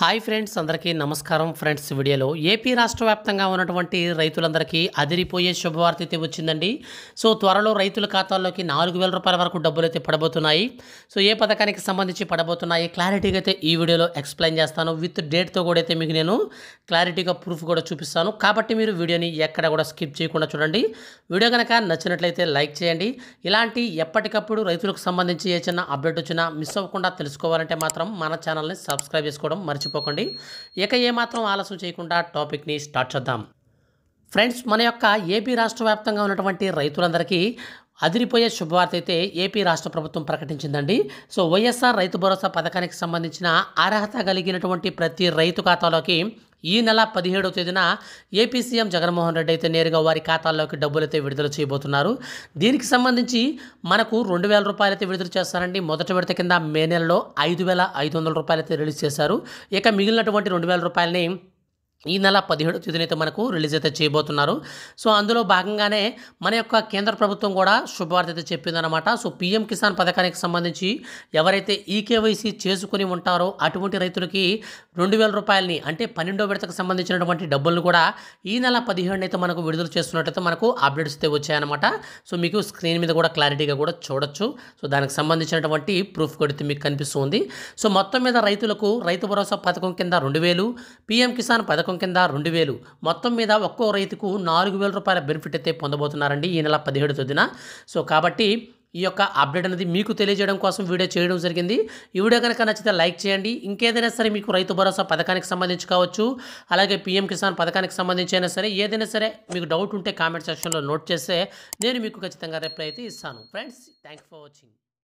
hi friends అందరికీ నమస్కారం friends వీడియోలో ఏపీ రాష్ట్ర వ్యాప్తంగా ఉన్నటువంటి రైతులందరికీ అదిరిపోయే శుభవార్త అయితే వచ్చిందండి సో త్వరలో రైతుల ఖాతాల్లోకి నాలుగు వేల రూపాయల వరకు డబ్బులు అయితే పడబోతున్నాయి సో ఏ పథకానికి సంబంధించి పడబోతున్నాయి క్లారిటీగా అయితే ఈ వీడియోలో ఎక్స్ప్లెయిన్ చేస్తాను విత్ డేట్తో కూడా అయితే మీకు నేను క్లారిటీగా ప్రూఫ్ కూడా చూపిస్తాను కాబట్టి మీరు వీడియోని ఎక్కడ కూడా స్కిప్ చేయకుండా చూడండి వీడియో కనుక నచ్చినట్లయితే లైక్ చేయండి ఇలాంటి ఎప్పటికప్పుడు రైతులకు సంబంధించి ఏ చిన్న అప్డేట్ వచ్చినా మిస్ అవ్వకుండా తెలుసుకోవాలంటే మాత్రం మన ఛానల్ని సబ్స్క్రైబ్ చేసుకోవడం మర్చి మర్చిపోకండి ఇక ఏమాత్రం ఆలస్యం చేయకుండా టాపిక్ని స్టార్ట్ చేద్దాం ఫ్రెండ్స్ మన యొక్క ఏపీ రాష్ట్ర వ్యాప్తంగా ఉన్నటువంటి రైతులందరికీ అదిరిపోయే శుభవార్త అయితే ఏపీ రాష్ట్ర ప్రభుత్వం ప్రకటించిందండి సో వైఎస్ఆర్ రైతు భరోసా పథకానికి సంబంధించిన అర్హత కలిగినటువంటి ప్రతి రైతు ఖాతాలోకి ఈ నెల పదిహేడవ తేదీన ఏపీ సీఎం జగన్మోహన్ రెడ్డి అయితే నేరుగా వారి ఖాతాల్లోకి డబ్బులైతే విడుదల చేయబోతున్నారు దీనికి సంబంధించి మనకు రెండు వేల రూపాయలు అయితే విడుదల చేస్తారండి మొదటి విడత కింద మే నెలలో ఐదు వేల ఐదు వందల రూపాయలు అయితే రిలీజ్ చేశారు ఇక మిగిలినటువంటి రెండు వేల రూపాయలని ఈ నెల పదిహేడు తేదీనైతే మనకు రిలీజ్ అయితే చేయబోతున్నారు సో అందులో భాగంగానే మన యొక్క కేంద్ర ప్రభుత్వం కూడా శుభవార్త అయితే చెప్పిందనమాట సో పీఎం కిసాన్ పథకానికి సంబంధించి ఎవరైతే ఈకేవైసీ చేసుకుని ఉంటారో అటువంటి రైతులకి రెండు వేల రూపాయలని అంటే పన్నెండో విడతకు సంబంధించినటువంటి డబ్బులను కూడా ఈ నెల పదిహేడున అయితే మనకు విడుదల చేస్తున్నట్టయితే మనకు అప్డేట్స్ అయితే వచ్చాయన్నమాట సో మీకు స్క్రీన్ మీద కూడా క్లారిటీగా కూడా చూడొచ్చు సో దానికి సంబంధించినటువంటి ప్రూఫ్ కొడితే మీకు కనిపిస్తుంది సో మొత్తం మీద రైతులకు రైతు భరోసా పథకం కింద రెండు వేలు పీఎం కిసాన్ పథకం పథకం కింద రెండు వేలు మొత్తం మీద ఒక్కో రైతుకు నాలుగు వేల రూపాయల బెనిఫిట్ అయితే పొందబోతున్నారండి ఈ నెల పదిహేడు తొద్దిన సో కాబట్టి ఈ యొక్క అప్డేట్ అనేది మీకు తెలియజేయడం కోసం వీడియో చేయడం జరిగింది ఈ వీడియో కనుక నచ్చితే లైక్ చేయండి ఇంకేదైనా సరే మీకు రైతు భరోసా పథకానికి సంబంధించి కావచ్చు అలాగే పీఎం కిసాన్ పథకానికి సంబంధించి అయినా సరే ఏదైనా సరే మీకు డౌట్ ఉంటే కామెంట్ సెక్షన్లో నోట్ చేస్తే నేను మీకు ఖచ్చితంగా రిప్లై అయితే ఇస్తాను ఫ్రెండ్స్ థ్యాంక్స్ ఫర్ వాచింగ్